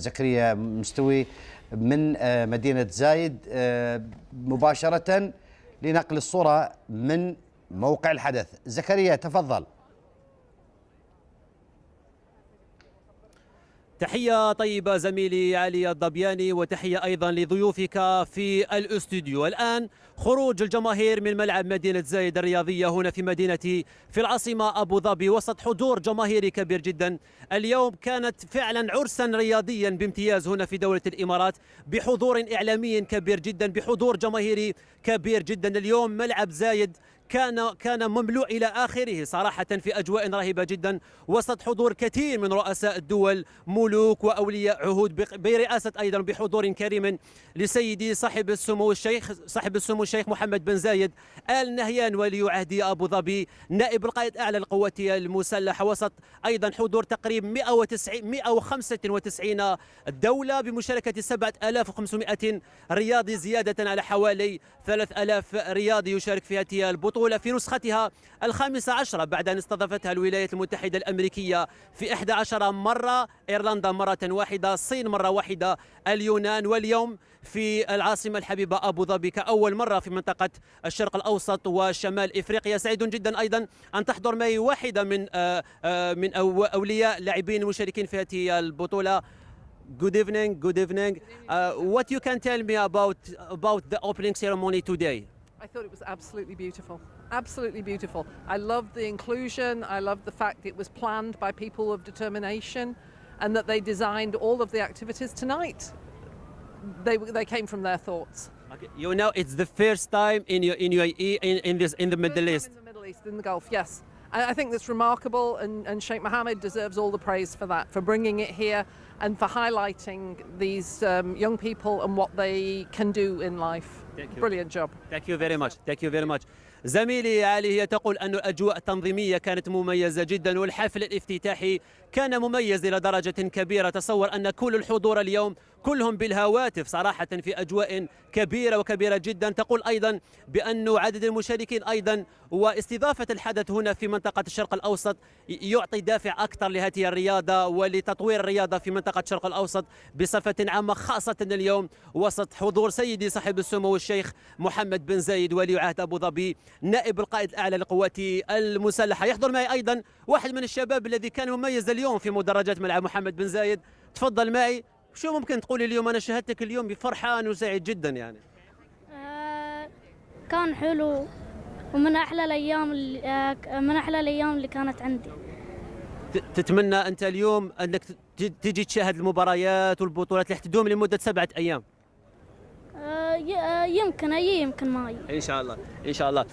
زكريا مستوي من آه، مدينة زايد آه، مباشرة لنقل الصورة من موقع الحدث زكريا تفضل تحية طيبة زميلي علي الضبياني وتحية أيضا لضيوفك في الأستوديو الآن خروج الجماهير من ملعب مدينة زايد الرياضية هنا في مدينة في العاصمة أبو ظبي وسط حضور جماهيري كبير جدا اليوم كانت فعلا عرسا رياضيا بامتياز هنا في دولة الإمارات بحضور إعلامي كبير جدا بحضور جماهيري كبير جدا اليوم ملعب زايد كان كان مملوء الى اخره صراحه في اجواء رهيبه جدا وسط حضور كثير من رؤساء الدول ملوك واولياء عهود برئاسه ايضا بحضور كريم لسيدي صاحب السمو الشيخ صاحب السمو الشيخ محمد بن زايد ال نهيان ولي عهد ابو ظبي نائب القائد اعلى القوات المسلحه وسط ايضا حضور تقريب 190 195 دوله بمشاركه 7500 رياضي زياده على حوالي 3000 رياضي يشارك في هذه البطوله البطولة في نسختها الخامسة عشرة بعد أن استضافتها الولايات المتحدة الأمريكية في 11 مرة إيرلندا مرة واحدة الصين مرة واحدة اليونان واليوم في العاصمة الحبيبة أبو ظبي كأول مرة في منطقة الشرق الأوسط وشمال إفريقيا سعيد جدا أيضا أن تحضر معي واحدة من آه، آه، من أولياء لاعبين المشاركين في هذه البطولة good evening good evening uh, what you can tell me about about the opening ceremony today I thought it was absolutely beautiful. Absolutely beautiful. I loved the inclusion. I loved the fact it was planned by people of determination and that they designed all of the activities tonight. They, they came from their thoughts. Okay. You know, it's the first time in your in your in, in this in the first Middle East. in the Middle East, in the Gulf, yes. I, I think that's remarkable, and, and Sheikh Mohammed deserves all the praise for that, for bringing it here and for highlighting these um, young people and what they can do in life. Brilliant job. Thank you very much. Thank you very much. زميلي علي هي تقول أن الأجواء التنظيمية كانت مميزة جدا والحفل الافتتاحي كان مميز إلى درجة كبيرة تصور أن كل الحضور اليوم كلهم بالهواتف صراحة في أجواء كبيرة وكبيرة جدا تقول أيضا بأن عدد المشاركين أيضا واستضافة الحدث هنا في منطقة الشرق الأوسط يعطي دافع أكثر لهذه الرياضة ولتطوير الرياضة في منطقة الشرق الأوسط بصفة عامة خاصة اليوم وسط حضور سيدي صاحب السمو الشيخ محمد بن زايد ولي عهد أبو ظبي نائب القائد الأعلى للقوات المسلحة يحضر معي أيضا واحد من الشباب الذي كان مميز اليوم في مدرجات ملعب محمد بن زايد تفضل معي شو ممكن تقولي اليوم انا شاهدتك اليوم بفرحان وسعيد جدا يعني آه كان حلو ومن احلى الايام اللي آه، من احلى الايام اللي كانت عندي تتمنى انت اليوم انك تجي تشاهد المباريات والبطولات اللي تدوم لمده سبعه ايام آه، آه، يمكن اي يمكن ما ان شاء الله ان شاء الله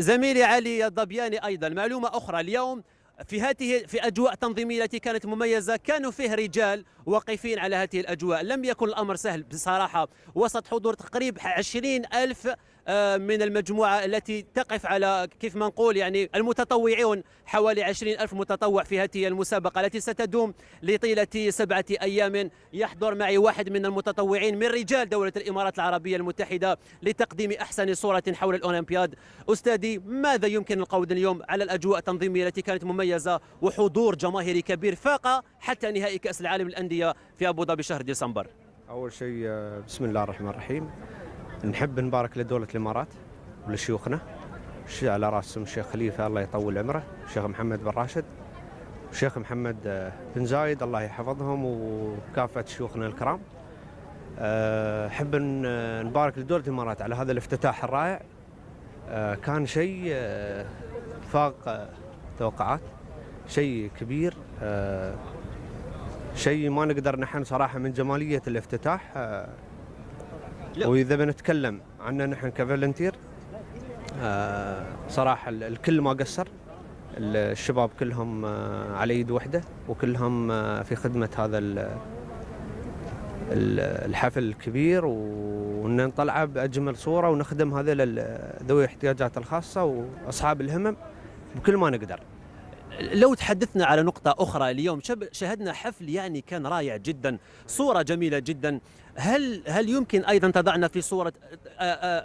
زميلي علي الضبياني ايضا معلومه اخرى اليوم في هذه في اجواء تنظيميه التي كانت مميزه كانوا فيه رجال واقفين على هذه الاجواء لم يكن الامر سهل بصراحه وسط حضور تقريب 20 الف آه، من المجموعة التي تقف على كيف ما نقول يعني المتطوعون حوالي عشرين ألف متطوع في هذه المسابقة التي ستدوم لطيلة سبعة أيام يحضر معي واحد من المتطوعين من رجال دولة الإمارات العربية المتحدة لتقديم أحسن صورة حول الأولمبياد أستاذي ماذا يمكن القول اليوم على الأجواء التنظيمية التي كانت مميزة وحضور جماهيري كبير فاق حتى نهائي كأس العالم للأندية في أبو ظبي شهر ديسمبر أول شيء آه، بسم الله الرحمن الرحيم نحب نبارك لدولة الإمارات ولشيوخنا على راسهم الشيخ خليفة الله يطول عمره الشيخ محمد بن راشد الشيخ محمد آه، بن زايد الله يحفظهم وكافة شيوخنا الكرام آه، أحب آه، نبارك لدولة الإمارات على هذا الافتتاح الرائع كان شيء فاق توقعات شيء كبير شيء ما نقدر نحن صراحة من جمالية الافتتاح واذا بنتكلم عنا نحن كفالنتير آه صراحه الكل ما قصر الشباب كلهم آه، على يد وحده وكلهم آه، في خدمه هذا الحفل الكبير وان نطلعه باجمل صوره ونخدم هذول ذوي الاحتياجات الخاصه واصحاب الهمم بكل ما نقدر لو تحدثنا على نقطة أخرى اليوم شاهدنا حفل يعني كان رائع جدا صورة جميلة جدا هل هل يمكن أيضا تضعنا في صورة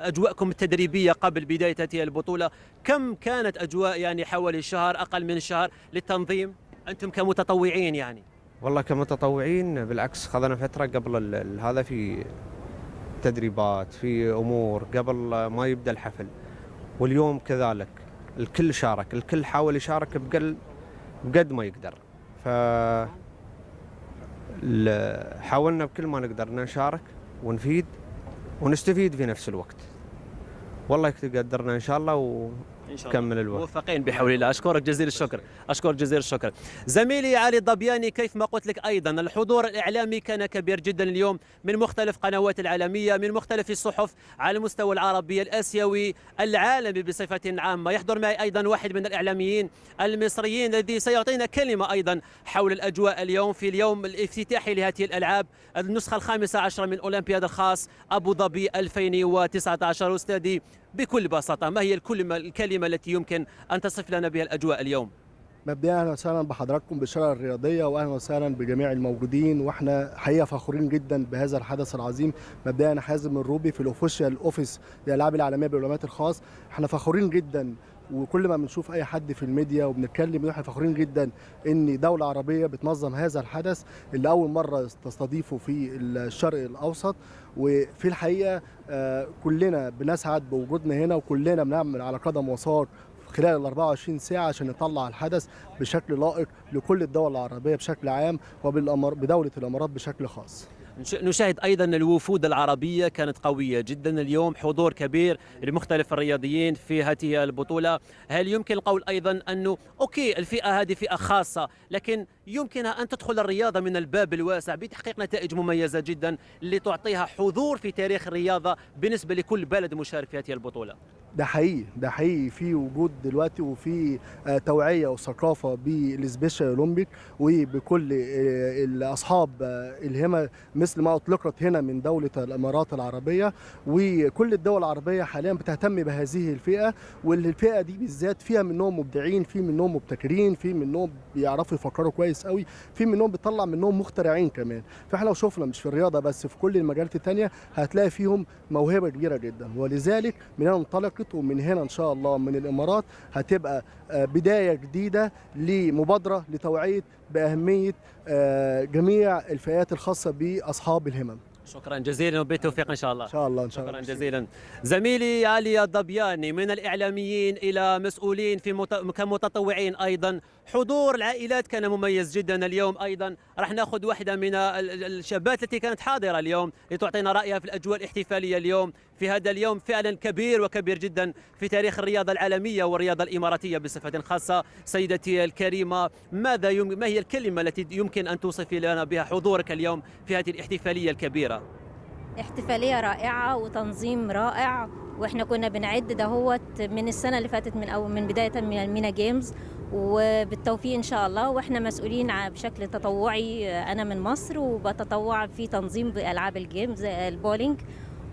أجواءكم التدريبية قبل بداية هذه البطولة كم كانت أجواء يعني حوالي شهر أقل من شهر للتنظيم أنتم كمتطوعين يعني والله كمتطوعين بالعكس خذنا فترة قبل هذا في تدريبات في أمور قبل ما يبدأ الحفل واليوم كذلك الكل شارك الكل حاول يشارك بقل بقد ما يقدر ف حاولنا بكل ما نقدر نشارك ونفيد ونستفيد في نفس الوقت والله قدرنا ان شاء الله و ان شاء الله كمل الوقت موفقين بحول الله اشكرك جزيل الشكر اشكرك جزيل الشكر زميلي علي الضبياني كيف ما قلت لك ايضا الحضور الاعلامي كان كبير جدا اليوم من مختلف قنوات العالميه من مختلف الصحف على المستوى العربي الاسيوي العالمي بصفه عامه يحضر معي ايضا واحد من الاعلاميين المصريين الذي سيعطينا كلمه ايضا حول الاجواء اليوم في اليوم الافتتاحي لهذه الالعاب النسخه الخامسه عشره من اولمبياد الخاص ابو ظبي 2019 استاذي بكل بساطة ما هي الكلمة التي يمكن أن تصف لنا بها الأجواء اليوم؟ مبدئيا اهلا وسهلا بحضراتكم بالشارع الرياضيه واهلا وسهلا بجميع الموجودين واحنا حقيقه فخورين جدا بهذا الحدث العظيم مبدئيا حازم الروبي في الاوفيشال اوفيس للالعاب العالميه بالولايات الخاص احنا فخورين جدا وكل ما بنشوف اي حد في الميديا وبنتكلم احنا فخورين جدا ان دوله عربيه بتنظم هذا الحدث اللي اول مره تستضيفه في الشرق الاوسط وفي الحقيقه آه، كلنا بنسعد بوجودنا هنا وكلنا بنعمل على قدم وساق خلال ال 24 ساعه عشان نطلع الحدث بشكل لائق لكل الدول العربيه بشكل عام وبدوله الامارات بشكل خاص نشاهد ايضا الوفود العربيه كانت قويه جدا اليوم حضور كبير لمختلف الرياضيين في هذه البطوله هل يمكن القول ايضا انه اوكي الفئه هذه فئه خاصه لكن يمكنها ان تدخل الرياضه من الباب الواسع بتحقيق نتائج مميزه جدا لتعطيها حضور في تاريخ الرياضه بالنسبه لكل بلد مشارك في هذه البطوله ده حقيقي ده حقيقي في وجود دلوقتي وفي آه، توعيه وثقافه بالسبيشال اولمبيك وبكل آه، الاصحاب آه، الهمه مثل ما اطلقت هنا من دوله الامارات العربيه وكل الدول العربيه حاليا بتهتم بهذه الفئه والفئه دي بالذات فيها منهم مبدعين في منهم مبتكرين في منهم بيعرفوا يفكروا كويس قوي في منهم بيطلع منهم مخترعين كمان فاحنا لو شفنا مش في الرياضه بس في كل المجالات الثانيه هتلاقي فيهم موهبه كبيره جدا ولذلك من هنا انطلقت الخليط ومن هنا ان شاء الله من الامارات هتبقى آه، بدايه جديده لمبادره لتوعيه باهميه آه، جميع الفئات الخاصه باصحاب الهمم شكرا جزيلا وبالتوفيق ان شاء الله ان شاء الله ان شاء الله شكرا جزيلا زميلي علي الضبياني من الاعلاميين الى مسؤولين في مت... كمتطوعين ايضا حضور العائلات كان مميز جدا اليوم ايضا راح ناخذ واحده من الشابات التي كانت حاضره اليوم لتعطينا رايها في الاجواء الاحتفاليه اليوم في هذا اليوم فعلا كبير وكبير جدا في تاريخ الرياضة العالمية والرياضة الإماراتية بصفة خاصة سيدتي الكريمة ماذا يم... ما هي الكلمة التي يمكن أن توصفي لنا بها حضورك اليوم في هذه الاحتفالية الكبيرة احتفالية رائعة وتنظيم رائع واحنا كنا بنعد دهوت من السنة اللي فاتت من أو من بداية من المينا جيمز وبالتوفيق ان شاء الله واحنا مسؤولين بشكل تطوعي آه، انا من مصر وبتطوع في تنظيم العاب الجيمز آه، البولينج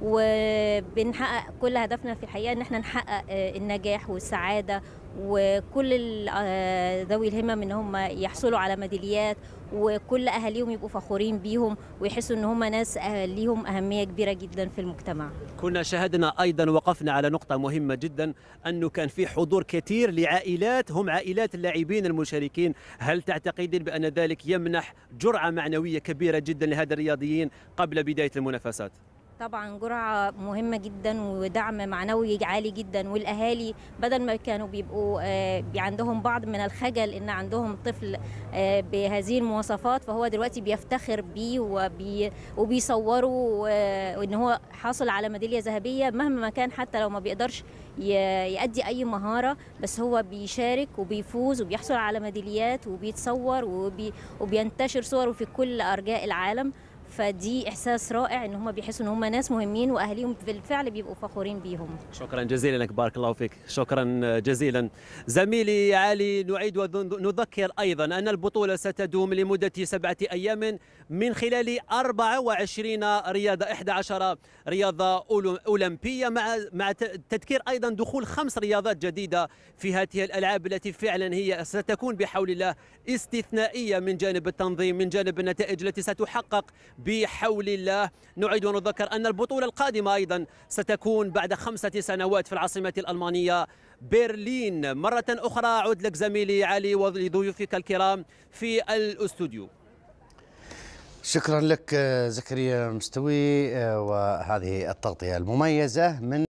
وبنحقق كل هدفنا في الحقيقه ان احنا نحقق آه، النجاح والسعاده وكل آه، ذوي الهمم ان هم يحصلوا على ميداليات وكل اهاليهم يبقوا فخورين بيهم ويحسوا ان هم ناس آه، ليهم اهميه كبيره جدا في المجتمع. كنا شاهدنا ايضا وقفنا على نقطه مهمه جدا انه كان في حضور كثير لعائلات هم عائلات اللاعبين المشاركين، هل تعتقدين بان ذلك يمنح جرعه معنويه كبيره جدا لهذا الرياضيين قبل بدايه المنافسات؟ طبعا جرعه مهمه جدا ودعم معنوي عالي جدا والاهالي بدل ما كانوا بيبقوا آه، عندهم بعض من الخجل ان عندهم طفل آه، بهذه المواصفات فهو دلوقتي بيفتخر بيه وبي وبيصوروا آه، وان هو حاصل على ميداليه ذهبيه مهما كان حتى لو ما بيقدرش يأدي اي مهاره بس هو بيشارك وبيفوز وبيحصل على ميداليات وبيتصور وبي وبينتشر صوره في كل ارجاء العالم فدي احساس رائع ان هم بيحسوا ان هم ناس مهمين واهاليهم بالفعل بيبقوا فخورين بيهم شكرا جزيلا لك بارك الله فيك شكرا جزيلا زميلي علي نعيد ونذكر ايضا ان البطوله ستدوم لمده سبعه ايام من خلال 24 رياضه 11 رياضه اولمبيه مع مع تذكير ايضا دخول خمس رياضات جديده في هذه الالعاب التي فعلا هي ستكون بحول الله استثنائيه من جانب التنظيم من جانب النتائج التي ستحقق بحول الله نعيد ونذكر أن البطولة القادمة أيضا ستكون بعد خمسة سنوات في العاصمة الألمانية برلين مرة أخرى أعود لك زميلي علي ولضيوفك الكرام في الأستوديو شكرا لك آه، زكريا مستوي آه، وهذه التغطية المميزة من